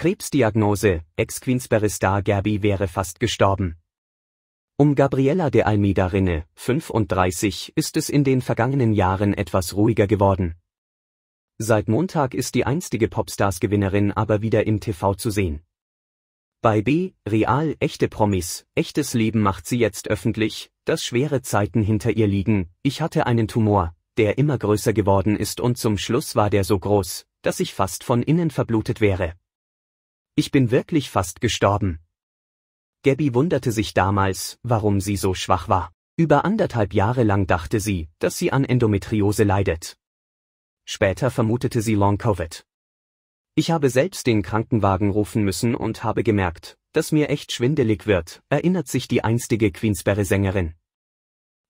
Krebsdiagnose, Ex-Queensberry-Star Gabby wäre fast gestorben. Um Gabriella de Almeida Rinne, 35, ist es in den vergangenen Jahren etwas ruhiger geworden. Seit Montag ist die einstige Popstars-Gewinnerin aber wieder im TV zu sehen. Bei B, Real, echte Promis, echtes Leben macht sie jetzt öffentlich, dass schwere Zeiten hinter ihr liegen, ich hatte einen Tumor, der immer größer geworden ist und zum Schluss war der so groß, dass ich fast von innen verblutet wäre. Ich bin wirklich fast gestorben. Gabby wunderte sich damals, warum sie so schwach war. Über anderthalb Jahre lang dachte sie, dass sie an Endometriose leidet. Später vermutete sie Long Covid. Ich habe selbst den Krankenwagen rufen müssen und habe gemerkt, dass mir echt schwindelig wird, erinnert sich die einstige Queensberry-Sängerin.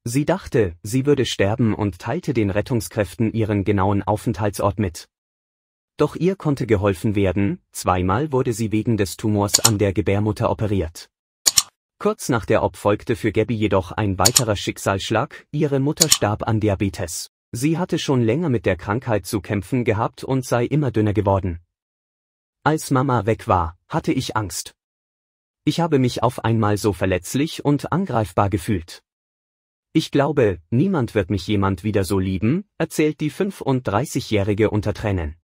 Sie dachte, sie würde sterben und teilte den Rettungskräften ihren genauen Aufenthaltsort mit. Doch ihr konnte geholfen werden, zweimal wurde sie wegen des Tumors an der Gebärmutter operiert. Kurz nach der Op folgte für Gabby jedoch ein weiterer Schicksalsschlag, ihre Mutter starb an Diabetes. Sie hatte schon länger mit der Krankheit zu kämpfen gehabt und sei immer dünner geworden. Als Mama weg war, hatte ich Angst. Ich habe mich auf einmal so verletzlich und angreifbar gefühlt. Ich glaube, niemand wird mich jemand wieder so lieben, erzählt die 35-Jährige unter Tränen.